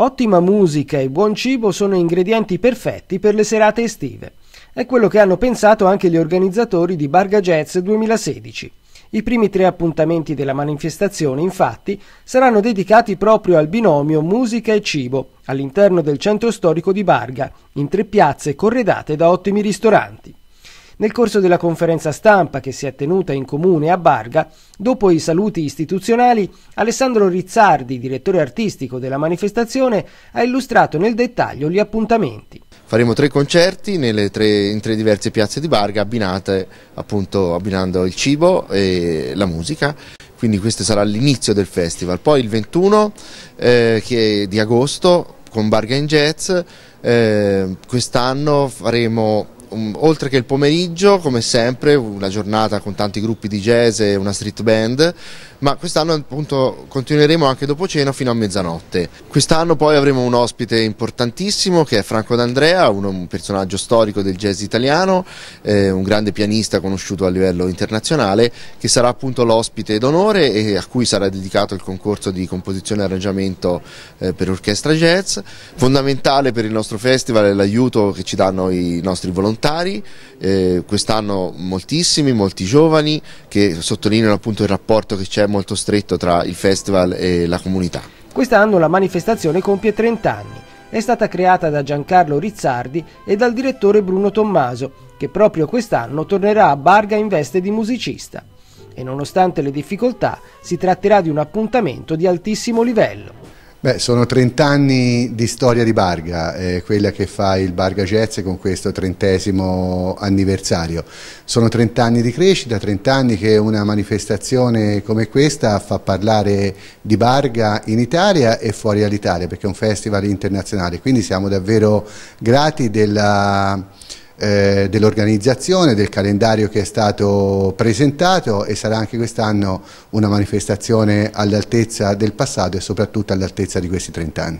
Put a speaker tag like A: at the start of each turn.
A: Ottima musica e buon cibo sono ingredienti perfetti per le serate estive. È quello che hanno pensato anche gli organizzatori di Barga Jazz 2016. I primi tre appuntamenti della manifestazione, infatti, saranno dedicati proprio al binomio musica e cibo, all'interno del centro storico di Barga, in tre piazze corredate da ottimi ristoranti. Nel corso della conferenza stampa che si è tenuta in comune a Barga, dopo i saluti istituzionali, Alessandro Rizzardi, direttore artistico della manifestazione, ha illustrato nel dettaglio gli appuntamenti.
B: Faremo tre concerti tre, in tre diverse piazze di Barga abbinate appunto abbinando il cibo e la musica quindi questo sarà l'inizio del festival. Poi il 21 eh, di agosto con Barga in Jazz, eh, quest'anno faremo um, oltre che il pomeriggio, come sempre, una giornata con tanti gruppi di jazz e una street band, ma quest'anno appunto continueremo anche dopo cena fino a mezzanotte. Quest'anno poi avremo un ospite importantissimo che è Franco D'Andrea, un, un personaggio storico del jazz italiano, eh, un grande pianista conosciuto a livello internazionale, che sarà appunto l'ospite d'onore e a cui sarà dedicato il concorso di composizione e arrangiamento eh, per orchestra jazz. Fondamentale per il nostro festival è l'aiuto che ci danno i nostri volontari volontari, eh, quest'anno moltissimi, molti giovani che sottolineano appunto il rapporto che c'è molto stretto tra il festival e la comunità.
A: Quest'anno la manifestazione compie 30 anni. È stata creata da Giancarlo Rizzardi e dal direttore Bruno Tommaso, che proprio quest'anno tornerà a Barga in veste di musicista. E nonostante le difficoltà, si tratterà di un appuntamento di altissimo livello.
C: Beh, sono 30 anni di storia di Barga, eh, quella che fa il Barga Jazz con questo trentesimo anniversario. Sono 30 anni di crescita, 30 anni che una manifestazione come questa fa parlare di Barga in Italia e fuori all'Italia, perché è un festival internazionale. Quindi siamo davvero grati della eh, dell'organizzazione, del calendario che è stato presentato e sarà anche quest'anno una manifestazione all'altezza del passato e soprattutto all'altezza di questi 30 anni.